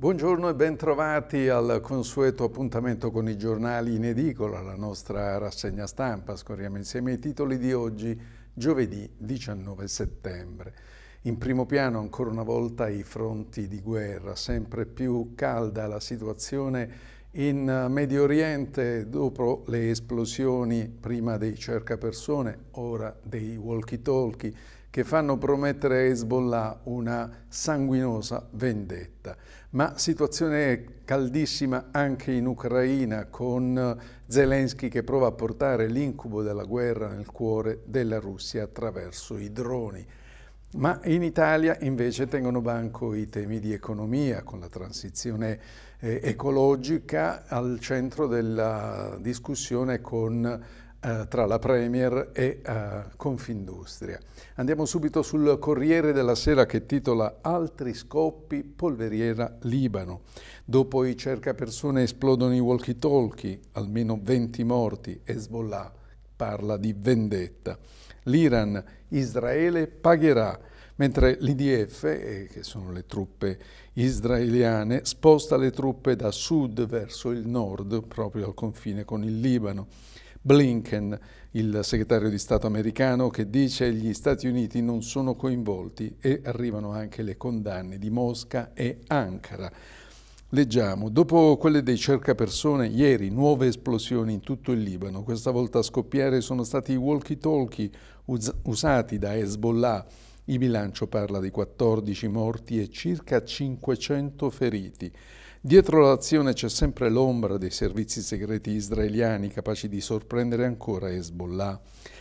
Buongiorno e bentrovati al consueto appuntamento con i giornali in edicola, la nostra rassegna stampa. Scorriamo insieme i titoli di oggi, giovedì 19 settembre. In primo piano ancora una volta i fronti di guerra, sempre più calda la situazione in Medio Oriente dopo le esplosioni prima dei cercapersone, ora dei walkie-talkie che fanno promettere a Hezbollah una sanguinosa vendetta. Ma situazione caldissima anche in Ucraina con Zelensky che prova a portare l'incubo della guerra nel cuore della Russia attraverso i droni. Ma in Italia invece tengono banco i temi di economia con la transizione eh, ecologica al centro della discussione con eh, tra la Premier e eh, Confindustria. Andiamo subito sul Corriere della Sera che titola Altri scoppi, polveriera Libano. Dopo i persone esplodono i walkie-talkie, almeno 20 morti, Hezbollah parla di vendetta. L'Iran, Israele pagherà, mentre l'IDF, eh, che sono le truppe israeliane, sposta le truppe da sud verso il nord, proprio al confine con il Libano. Blinken, il segretario di Stato americano, che dice che gli Stati Uniti non sono coinvolti e arrivano anche le condanne di Mosca e Ankara. Leggiamo, dopo quelle dei cercapersone, ieri nuove esplosioni in tutto il Libano. Questa volta a scoppiare sono stati i walkie-talkie us usati da Hezbollah. Il bilancio parla di 14 morti e circa 500 feriti. Dietro l'azione c'è sempre l'ombra dei servizi segreti israeliani capaci di sorprendere ancora Hezbollah,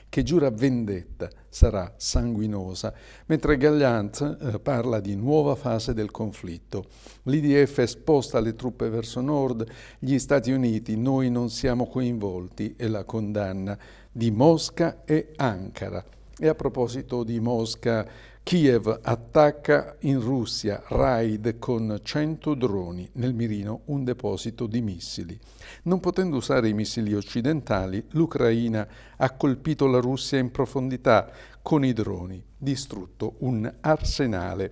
che giura vendetta, sarà sanguinosa, mentre Gallant eh, parla di nuova fase del conflitto. L'IDF sposta le truppe verso nord, gli Stati Uniti, noi non siamo coinvolti e la condanna di Mosca e Ankara. E a proposito di Mosca, Kiev attacca in Russia raid con 100 droni, nel mirino un deposito di missili. Non potendo usare i missili occidentali, l'Ucraina ha colpito la Russia in profondità con i droni, distrutto un arsenale.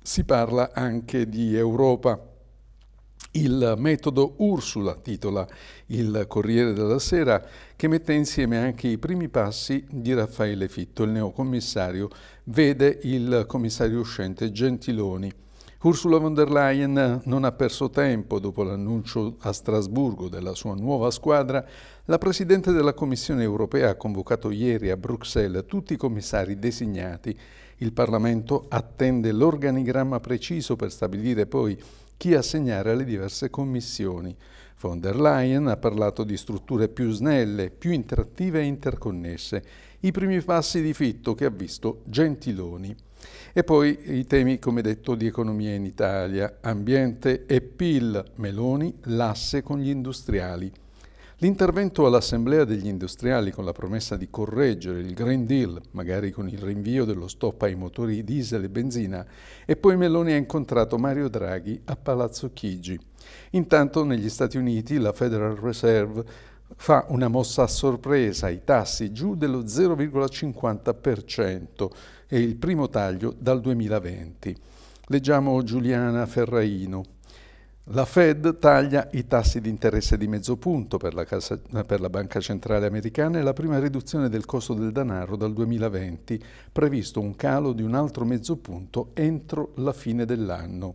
Si parla anche di Europa il metodo Ursula, titola il Corriere della Sera, che mette insieme anche i primi passi di Raffaele Fitto, il neocommissario, vede il commissario uscente Gentiloni. Ursula von der Leyen non ha perso tempo dopo l'annuncio a Strasburgo della sua nuova squadra. La Presidente della Commissione europea ha convocato ieri a Bruxelles tutti i commissari designati. Il Parlamento attende l'organigramma preciso per stabilire poi chi assegnare alle diverse commissioni. Von der Leyen ha parlato di strutture più snelle, più interattive e interconnesse, i primi passi di fitto che ha visto Gentiloni. E poi i temi, come detto, di economia in Italia, ambiente e PIL, Meloni, l'asse con gli industriali. L'intervento all'Assemblea degli industriali con la promessa di correggere il Green Deal, magari con il rinvio dello stop ai motori diesel e benzina, e poi Meloni ha incontrato Mario Draghi a Palazzo Chigi. Intanto negli Stati Uniti la Federal Reserve fa una mossa a sorpresa i tassi giù dello 0,50% e il primo taglio dal 2020. Leggiamo Giuliana Ferraino. La Fed taglia i tassi di interesse di mezzo punto per la, casa, per la, Banca Centrale Americana e la prima riduzione del costo del denaro dal 2020, previsto un calo di un altro mezzo punto entro la fine dell'anno.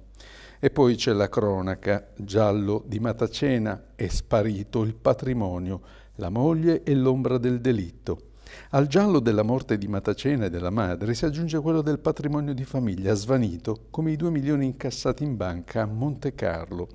E poi c'è la cronaca, giallo di Matacena, è sparito il patrimonio, la moglie e l'ombra del delitto. Al giallo della morte di Matacena e della madre si aggiunge quello del patrimonio di famiglia svanito, come i 2 milioni incassati in banca a Monte Carlo.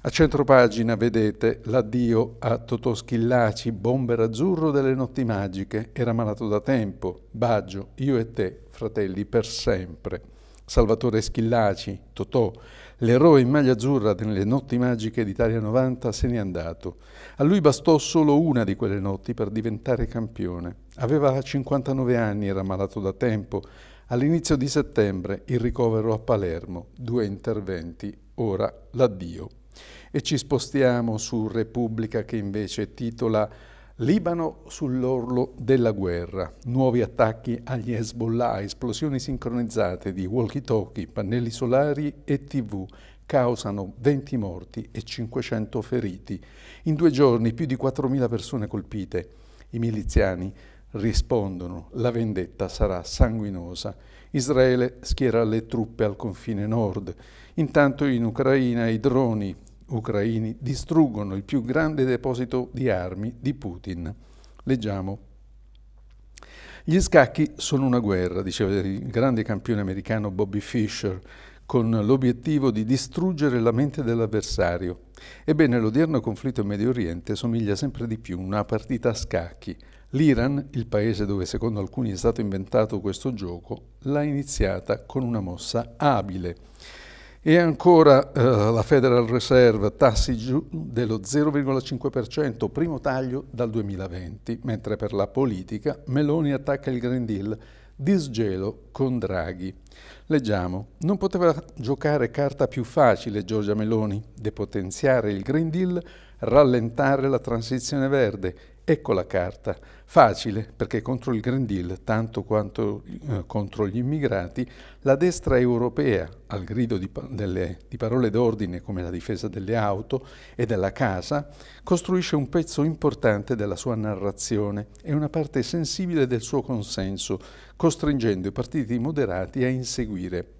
A centropagina vedete l'addio a Totò Schillaci, bomber azzurro delle notti magiche, era malato da tempo, Baggio, io e te, fratelli, per sempre. Salvatore Schillaci, Totò, l'eroe in maglia azzurra nelle notti magiche d'Italia 90, se n'è andato. A lui bastò solo una di quelle notti per diventare campione. Aveva 59 anni, era malato da tempo. All'inizio di settembre il ricovero a Palermo, due interventi, ora l'addio. E ci spostiamo su Repubblica che invece titola Libano sull'orlo della guerra, nuovi attacchi agli Hezbollah, esplosioni sincronizzate di walkie-talkie, pannelli solari e tv causano 20 morti e 500 feriti. In due giorni più di 4.000 persone colpite. I miliziani rispondono, la vendetta sarà sanguinosa. Israele schiera le truppe al confine nord. Intanto in Ucraina i droni ucraini distruggono il più grande deposito di armi di Putin. Leggiamo. Gli scacchi sono una guerra, diceva il grande campione americano Bobby Fischer, con l'obiettivo di distruggere la mente dell'avversario. Ebbene, l'odierno conflitto in Medio Oriente somiglia sempre di più a una partita a scacchi. L'Iran, il paese dove secondo alcuni è stato inventato questo gioco, l'ha iniziata con una mossa abile. E ancora eh, la Federal Reserve tassi giù dello 0,5%, primo taglio dal 2020, mentre per la politica Meloni attacca il Green Deal, disgelo con Draghi. Leggiamo, non poteva giocare carta più facile Giorgia Meloni, depotenziare il Green Deal, rallentare la transizione verde Ecco la carta, facile perché contro il Green Deal, tanto quanto eh, contro gli immigrati, la destra europea, al grido di, delle, di parole d'ordine come la difesa delle auto e della casa, costruisce un pezzo importante della sua narrazione e una parte sensibile del suo consenso, costringendo i partiti moderati a inseguire.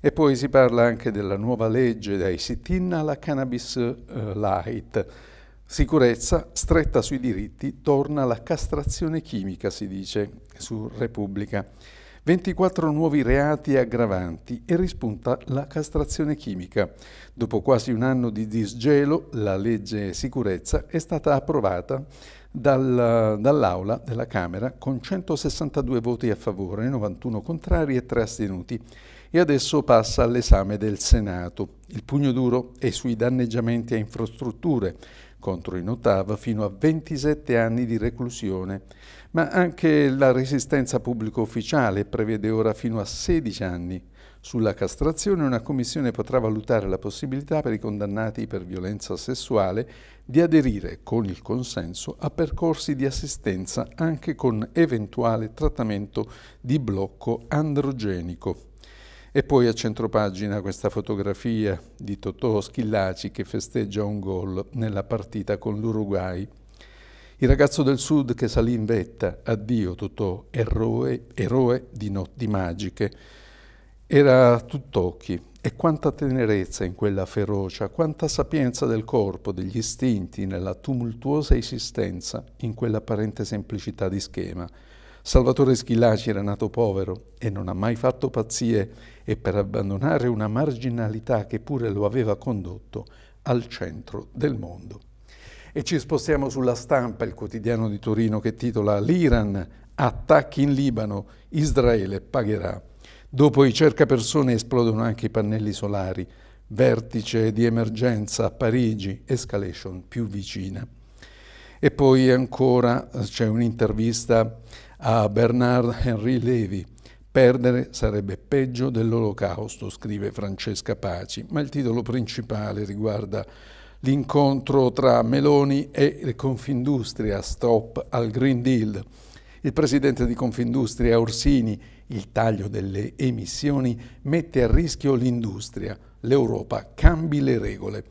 E poi si parla anche della nuova legge dai sit-in alla cannabis eh, light, Sicurezza stretta sui diritti, torna la castrazione chimica, si dice su Repubblica. 24 nuovi reati aggravanti e rispunta la castrazione chimica. Dopo quasi un anno di disgelo, la legge sicurezza è stata approvata dal, dall'Aula della Camera con 162 voti a favore, 91 contrari e 3 astenuti e adesso passa all'esame del Senato. Il pugno duro è sui danneggiamenti a infrastrutture, contro i ottava fino a 27 anni di reclusione, ma anche la resistenza pubblico ufficiale prevede ora fino a 16 anni. Sulla castrazione una commissione potrà valutare la possibilità per i condannati per violenza sessuale di aderire con il consenso a percorsi di assistenza anche con eventuale trattamento di blocco androgenico. E poi a centropagina questa fotografia di Totò Schillaci che festeggia un gol nella partita con l'Uruguay. Il ragazzo del sud che salì in vetta, addio Totò, eroe, eroe di notti magiche. Era tutt'occhi e quanta tenerezza in quella ferocia, quanta sapienza del corpo, degli istinti, nella tumultuosa esistenza, in quell'apparente semplicità di schema. Salvatore Schillaci era nato povero e non ha mai fatto pazzie e per abbandonare una marginalità che pure lo aveva condotto al centro del mondo. E ci spostiamo sulla stampa, il quotidiano di Torino che titola L'Iran attacchi in Libano, Israele pagherà. Dopo i cercapersone esplodono anche i pannelli solari, vertice di emergenza a Parigi, escalation più vicina. E poi ancora c'è un'intervista a Bernard Henry Levy. Perdere sarebbe peggio dell'olocausto, scrive Francesca Paci, ma il titolo principale riguarda l'incontro tra Meloni e Confindustria, stop al Green Deal. Il presidente di Confindustria Orsini, il taglio delle emissioni mette a rischio l'industria. L'Europa cambi le regole.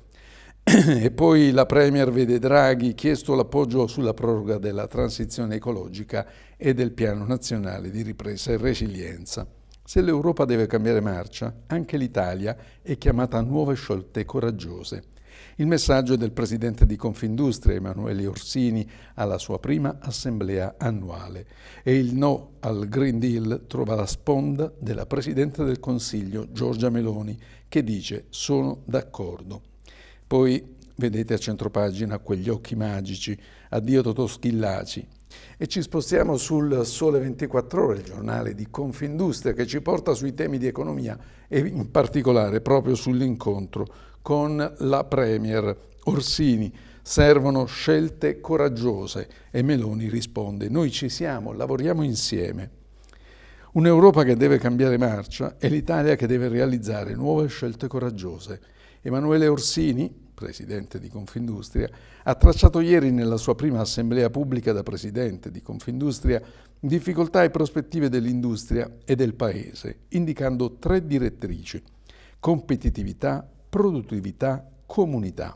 e poi la Premier vede Draghi chiesto l'appoggio sulla proroga della transizione ecologica e del Piano Nazionale di Ripresa e Resilienza. Se l'Europa deve cambiare marcia, anche l'Italia è chiamata a nuove scelte coraggiose. Il messaggio del presidente di Confindustria Emanuele Orsini alla sua prima assemblea annuale e il no al Green Deal trova la sponda della presidente del Consiglio Giorgia Meloni che dice sono d'accordo. Poi vedete a centropagina quegli occhi magici, addio Totò Schillaci. E ci spostiamo sul Sole 24 Ore, il giornale di Confindustria, che ci porta sui temi di economia e in particolare proprio sull'incontro con la Premier Orsini. Servono scelte coraggiose e Meloni risponde, noi ci siamo, lavoriamo insieme. Un'Europa che deve cambiare marcia e l'Italia che deve realizzare nuove scelte coraggiose. Emanuele Orsini, presidente di Confindustria, ha tracciato ieri nella sua prima assemblea pubblica da presidente di Confindustria difficoltà e prospettive dell'industria e del Paese, indicando tre direttrici, competitività, produttività, comunità.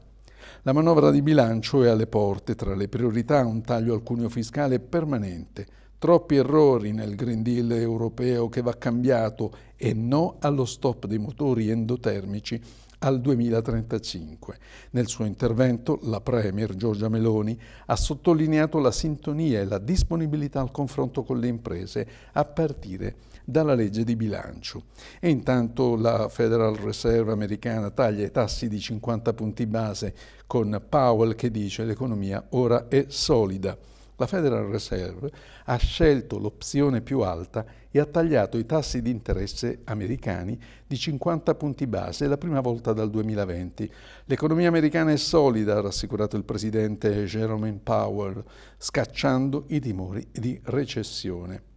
La manovra di bilancio è alle porte, tra le priorità un taglio al cuneo fiscale permanente, troppi errori nel Green Deal europeo che va cambiato e no allo stop dei motori endotermici al 2035. Nel suo intervento la Premier Giorgia Meloni ha sottolineato la sintonia e la disponibilità al confronto con le imprese a partire dalla legge di bilancio. E intanto la Federal Reserve americana taglia i tassi di 50 punti base con Powell che dice l'economia ora è solida. La Federal Reserve ha scelto l'opzione più alta e ha tagliato i tassi di interesse americani di 50 punti base la prima volta dal 2020. L'economia americana è solida, ha rassicurato il presidente Jerome Powell, scacciando i timori di recessione.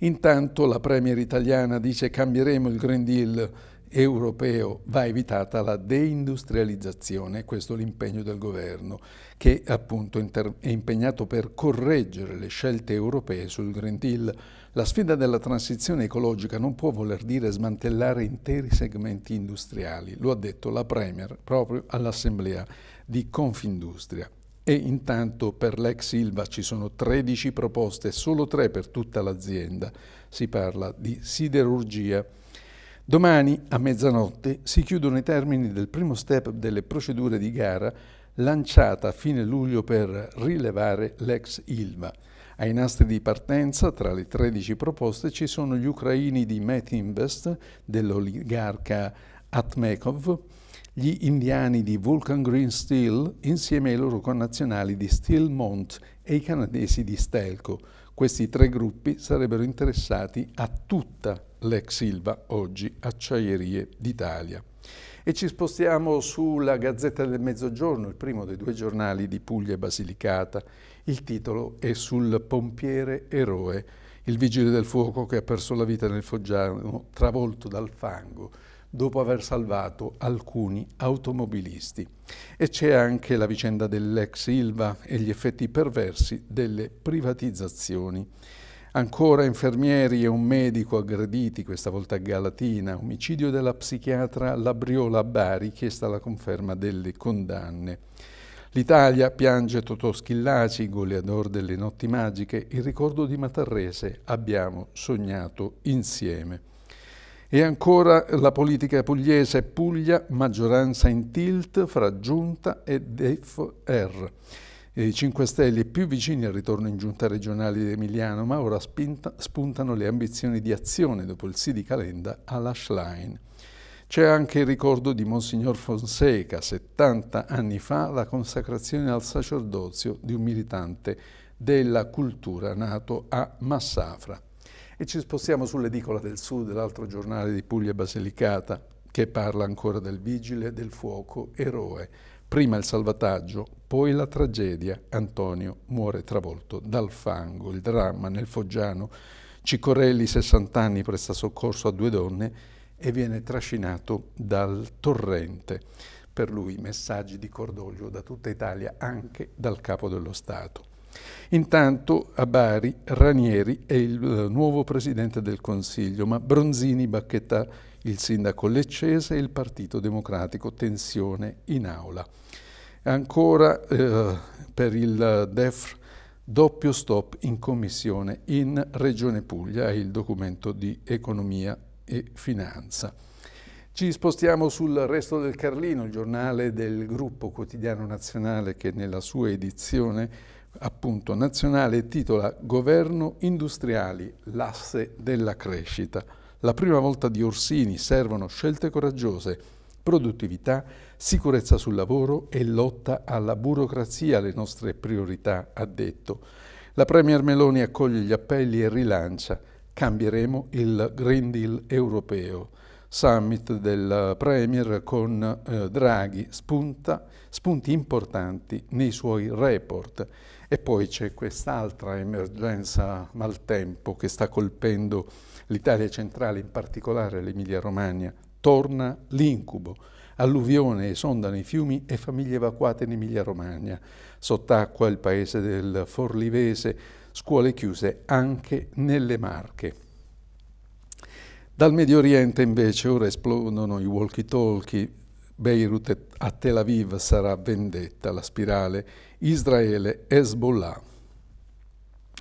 Intanto la premier italiana dice cambieremo il Green Deal europeo va evitata la deindustrializzazione, questo è l'impegno del governo che appunto è impegnato per correggere le scelte europee sul Green Deal. La sfida della transizione ecologica non può voler dire smantellare interi segmenti industriali, lo ha detto la Premier proprio all'Assemblea di Confindustria. E intanto per l'ex Silva ci sono 13 proposte, solo 3 per tutta l'azienda. Si parla di siderurgia, Domani, a mezzanotte, si chiudono i termini del primo step delle procedure di gara lanciata a fine luglio per rilevare l'ex Ilva. Ai nastri di partenza, tra le 13 proposte, ci sono gli ucraini di Metinvest, dell'oligarca Atmekov, gli indiani di Vulcan Green Steel, insieme ai loro connazionali di Steelmont e i canadesi di Stelco. Questi tre gruppi sarebbero interessati a tutta l'ex Silva, oggi Acciaierie d'Italia. E ci spostiamo sulla Gazzetta del Mezzogiorno, il primo dei due giornali di Puglia e Basilicata. Il titolo è sul pompiere eroe, il vigile del fuoco che ha perso la vita nel Foggiano, travolto dal fango dopo aver salvato alcuni automobilisti. E c'è anche la vicenda dell'ex Ilva e gli effetti perversi delle privatizzazioni. Ancora infermieri e un medico aggrediti, questa volta a Galatina, omicidio della psichiatra Labriola Bari, chiesta la conferma delle condanne. L'Italia piange Totò Schillaci, goleador delle notti magiche, il ricordo di Matarrese, abbiamo sognato insieme. E ancora la politica pugliese Puglia, maggioranza in tilt fra Giunta e DFR. I 5 Stelle più vicini al ritorno in giunta regionale di Emiliano, ma ora spinta, spuntano le ambizioni di azione dopo il sì di Calenda alla Schlein. C'è anche il ricordo di Monsignor Fonseca, 70 anni fa, la consacrazione al sacerdozio di un militante della cultura nato a Massafra. E ci spostiamo sull'edicola del Sud, l'altro giornale di Puglia Basilicata, che parla ancora del vigile del fuoco eroe. Prima il salvataggio, poi la tragedia. Antonio muore travolto dal fango. Il dramma nel Foggiano. Cicorelli, 60 anni, presta soccorso a due donne e viene trascinato dal torrente. Per lui messaggi di cordoglio da tutta Italia, anche dal capo dello Stato. Intanto a Bari Ranieri è il eh, nuovo presidente del Consiglio, ma Bronzini bacchetta il sindaco leccese e il Partito Democratico, tensione in aula. Ancora eh, per il DEF doppio stop in commissione in Regione Puglia, è il documento di economia e finanza. Ci spostiamo sul resto del Carlino, il giornale del gruppo quotidiano nazionale che nella sua edizione appunto nazionale titola Governo industriali, l'asse della crescita. La prima volta di Orsini servono scelte coraggiose, produttività, sicurezza sul lavoro e lotta alla burocrazia le nostre priorità, ha detto. La Premier Meloni accoglie gli appelli e rilancia cambieremo il Green Deal europeo. Summit del Premier con eh, Draghi spunta, spunti importanti nei suoi report. E poi c'è quest'altra emergenza maltempo che sta colpendo l'Italia centrale, in particolare l'Emilia-Romagna. Torna l'incubo. Alluvione, esondano i fiumi e famiglie evacuate in Emilia-Romagna. Sott'acqua il paese del Forlivese, scuole chiuse anche nelle Marche. Dal Medio Oriente invece ora esplodono i walkie-talkie, Beirut a Tel Aviv sarà vendetta, la spirale, Israele, Hezbollah.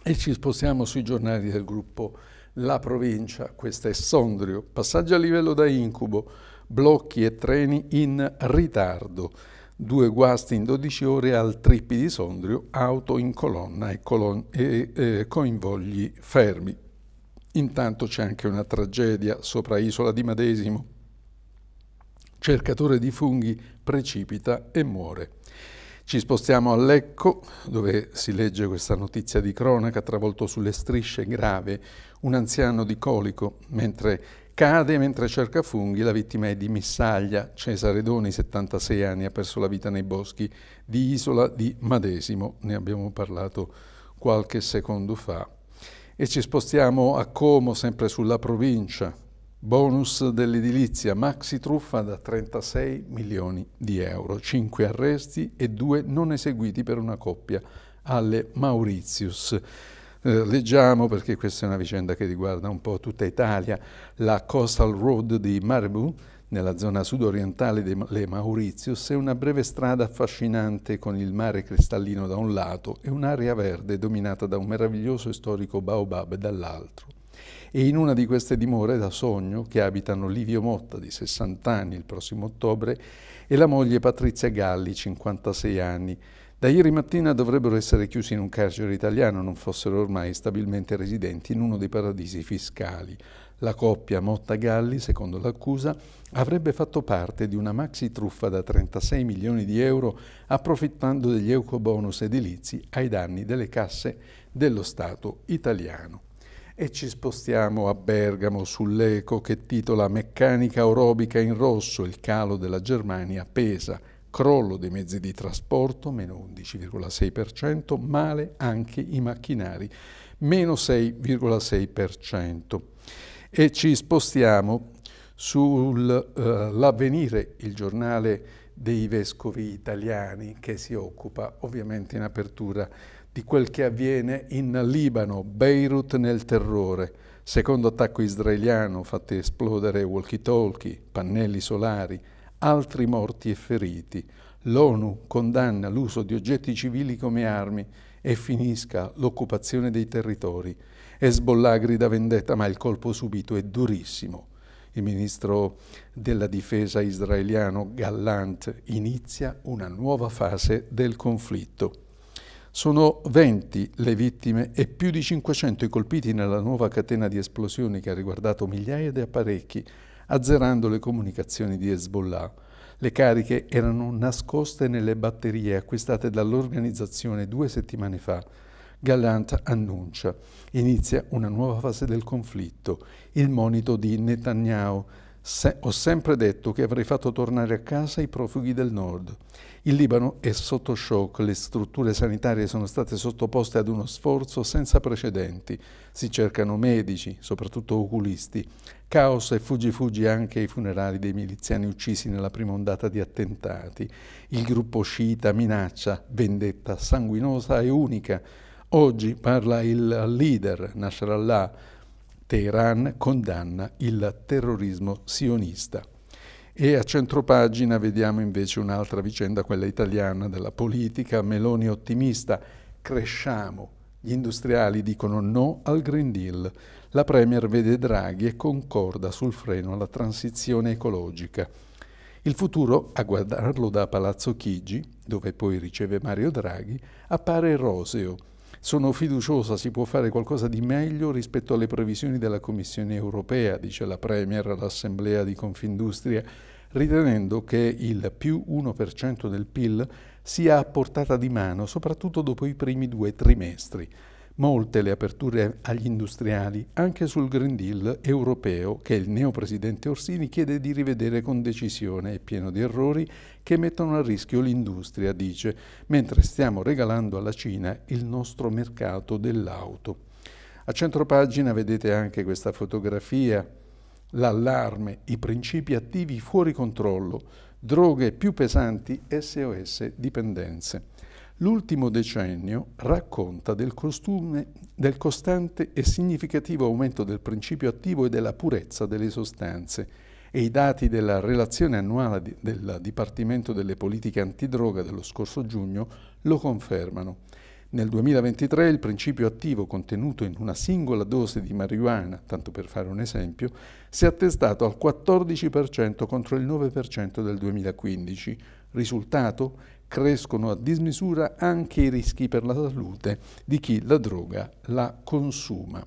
E ci spostiamo sui giornali del gruppo La Provincia, questa è Sondrio, passaggio a livello da incubo, blocchi e treni in ritardo, due guasti in 12 ore al trippi di Sondrio, auto in colonna e, colon e eh, coinvogli fermi. Intanto c'è anche una tragedia sopra Isola di Madesimo, cercatore di funghi, precipita e muore. Ci spostiamo a Lecco, dove si legge questa notizia di cronaca, travolto sulle strisce grave un anziano di colico, mentre cade mentre cerca funghi, la vittima è di Missaglia, Cesare Doni, 76 anni, ha perso la vita nei boschi di Isola di Madesimo, ne abbiamo parlato qualche secondo fa. E ci spostiamo a Como, sempre sulla provincia, Bonus dell'edilizia, maxi truffa da 36 milioni di euro, 5 arresti e 2 non eseguiti per una coppia alle Mauritius. Eh, leggiamo, perché questa è una vicenda che riguarda un po' tutta Italia, la Coastal Road di Marbu, nella zona sudorientale delle Mauritius, è una breve strada affascinante con il mare cristallino da un lato e un'area verde dominata da un meraviglioso e storico baobab dall'altro e in una di queste dimore da sogno, che abitano Livio Motta di 60 anni il prossimo ottobre e la moglie Patrizia Galli, 56 anni. Da ieri mattina dovrebbero essere chiusi in un carcere italiano, non fossero ormai stabilmente residenti in uno dei paradisi fiscali. La coppia Motta Galli, secondo l'accusa, avrebbe fatto parte di una maxi truffa da 36 milioni di euro approfittando degli ecobonus edilizi ai danni delle casse dello Stato italiano. E ci spostiamo a Bergamo sull'eco che titola Meccanica aerobica in rosso, il calo della Germania pesa, crollo dei mezzi di trasporto, meno 11,6%, male anche i macchinari, meno 6,6%. E ci spostiamo sull'avvenire, eh, uh, il giornale dei vescovi italiani che si occupa ovviamente in apertura di di quel che avviene in Libano, Beirut nel terrore, secondo attacco israeliano fatti esplodere walkie-talkie, pannelli solari, altri morti e feriti. L'ONU condanna l'uso di oggetti civili come armi e finisca l'occupazione dei territori. Hezbollah grida vendetta, ma il colpo subito è durissimo. Il ministro della difesa israeliano Gallant inizia una nuova fase del conflitto. Sono 20 le vittime e più di 500 i colpiti nella nuova catena di esplosioni che ha riguardato migliaia di apparecchi, azzerando le comunicazioni di Hezbollah. Le cariche erano nascoste nelle batterie acquistate dall'organizzazione due settimane fa. Galant annuncia, inizia una nuova fase del conflitto, il monito di Netanyahu, se ho sempre detto che avrei fatto tornare a casa i profughi del nord. Il Libano è sotto shock, le strutture sanitarie sono state sottoposte ad uno sforzo senza precedenti. Si cercano medici, soprattutto oculisti. Caos e fuggi-fuggi anche ai funerali dei miliziani uccisi nella prima ondata di attentati. Il gruppo sciita minaccia, vendetta sanguinosa e unica. Oggi parla il leader Nasrallah Teheran condanna il terrorismo sionista. E a centropagina vediamo invece un'altra vicenda, quella italiana della politica, Meloni ottimista, cresciamo, gli industriali dicono no al Green Deal, la Premier vede Draghi e concorda sul freno alla transizione ecologica. Il futuro, a guardarlo da Palazzo Chigi, dove poi riceve Mario Draghi, appare roseo sono fiduciosa, si può fare qualcosa di meglio rispetto alle previsioni della Commissione europea, dice la Premier all'Assemblea di Confindustria, ritenendo che il più 1% del PIL sia a portata di mano soprattutto dopo i primi due trimestri. Molte le aperture agli industriali, anche sul Green Deal europeo che il neopresidente Orsini chiede di rivedere con decisione e pieno di errori che mettono a rischio l'industria, dice, mentre stiamo regalando alla Cina il nostro mercato dell'auto. A centropagina vedete anche questa fotografia, l'allarme, i principi attivi fuori controllo, droghe più pesanti, SOS, dipendenze. L'ultimo decennio racconta del, costume, del costante e significativo aumento del principio attivo e della purezza delle sostanze e i dati della relazione annuale di, del Dipartimento delle Politiche Antidroga dello scorso giugno lo confermano. Nel 2023 il principio attivo contenuto in una singola dose di marijuana, tanto per fare un esempio, si è attestato al 14% contro il 9% del 2015. Risultato? crescono a dismisura anche i rischi per la salute di chi la droga la consuma.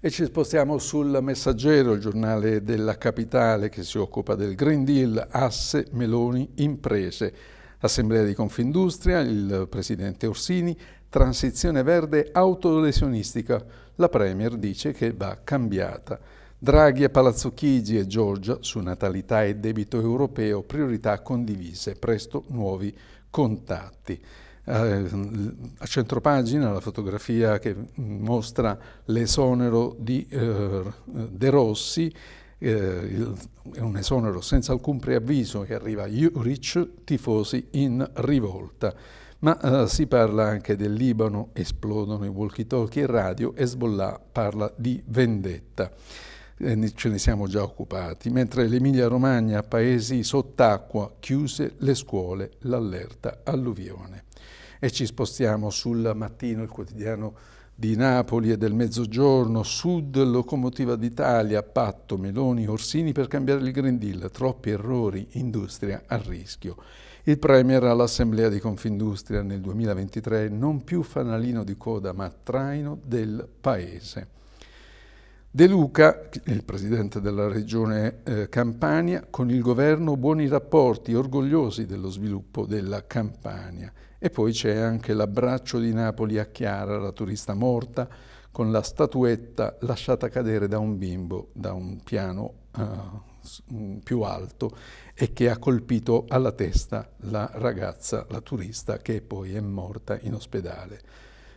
E ci spostiamo sul Messaggero, il giornale della capitale che si occupa del Green Deal, asse Meloni imprese. Assemblea di Confindustria, il presidente Orsini, transizione verde autolesionistica. La Premier dice che va cambiata. Draghi e Palazzo Chigi e Giorgia su natalità e debito europeo, priorità condivise, presto nuovi contatti. Eh, a centropagina la fotografia che mostra l'esonero di eh, De Rossi, eh, è un esonero senza alcun preavviso che arriva a Juric, tifosi in rivolta. Ma eh, si parla anche del Libano, esplodono i walkie-talkie e radio, Hezbollah parla di vendetta. Eh, ce ne siamo già occupati, mentre l'Emilia-Romagna, paesi sott'acqua, chiuse le scuole, l'allerta alluvione. E ci spostiamo sul mattino, il quotidiano di Napoli e del Mezzogiorno, Sud, locomotiva d'Italia, patto Meloni, Orsini per cambiare il Green Deal, troppi errori, industria a rischio. Il Premier all'Assemblea di Confindustria nel 2023 non più fanalino di coda ma traino del Paese. De Luca, il presidente della regione eh, Campania, con il governo buoni rapporti, orgogliosi dello sviluppo della Campania. E poi c'è anche l'abbraccio di Napoli a Chiara, la turista morta, con la statuetta lasciata cadere da un bimbo da un piano eh, mm, più alto e che ha colpito alla testa la ragazza, la turista, che poi è morta in ospedale.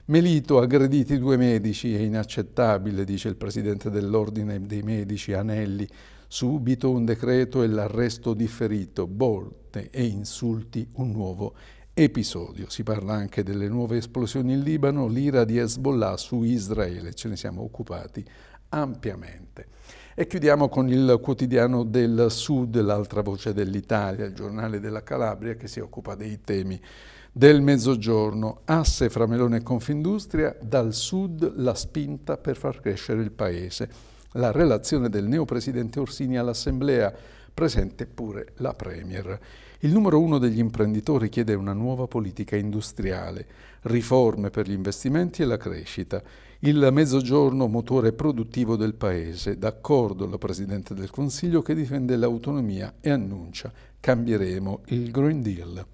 Melito, aggrediti due medici, è inaccettabile, dice il presidente dell'Ordine dei Medici, Anelli. Subito un decreto e l'arresto differito, bolte e insulti, un nuovo episodio. Si parla anche delle nuove esplosioni in Libano, l'ira di Hezbollah su Israele, ce ne siamo occupati ampiamente. E chiudiamo con il quotidiano del Sud, l'altra voce dell'Italia, il giornale della Calabria che si occupa dei temi del Mezzogiorno, asse fra Melone e Confindustria, dal sud la spinta per far crescere il Paese. La relazione del neopresidente Orsini all'Assemblea, presente pure la Premier. Il numero uno degli imprenditori chiede una nuova politica industriale, riforme per gli investimenti e la crescita. Il mezzogiorno motore produttivo del Paese, d'accordo la Presidente del Consiglio che difende l'autonomia e annuncia cambieremo il Green Deal.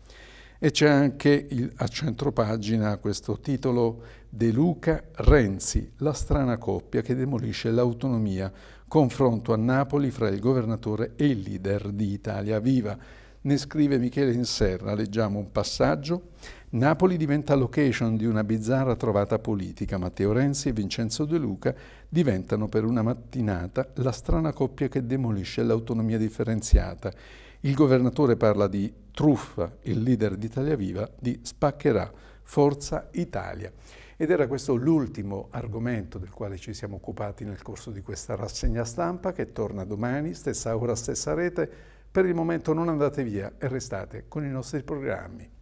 E c'è anche il, a centropagina questo titolo De Luca Renzi, la strana coppia che demolisce l'autonomia, confronto a Napoli fra il governatore e il leader di Italia Viva. Ne scrive Michele Inserra, leggiamo un passaggio. Napoli diventa location di una bizzarra trovata politica. Matteo Renzi e Vincenzo De Luca diventano per una mattinata la strana coppia che demolisce l'autonomia differenziata il governatore parla di truffa, il leader di Italia Viva di spaccherà Forza Italia. Ed era questo l'ultimo argomento del quale ci siamo occupati nel corso di questa rassegna stampa che torna domani, stessa ora, stessa rete. Per il momento non andate via e restate con i nostri programmi.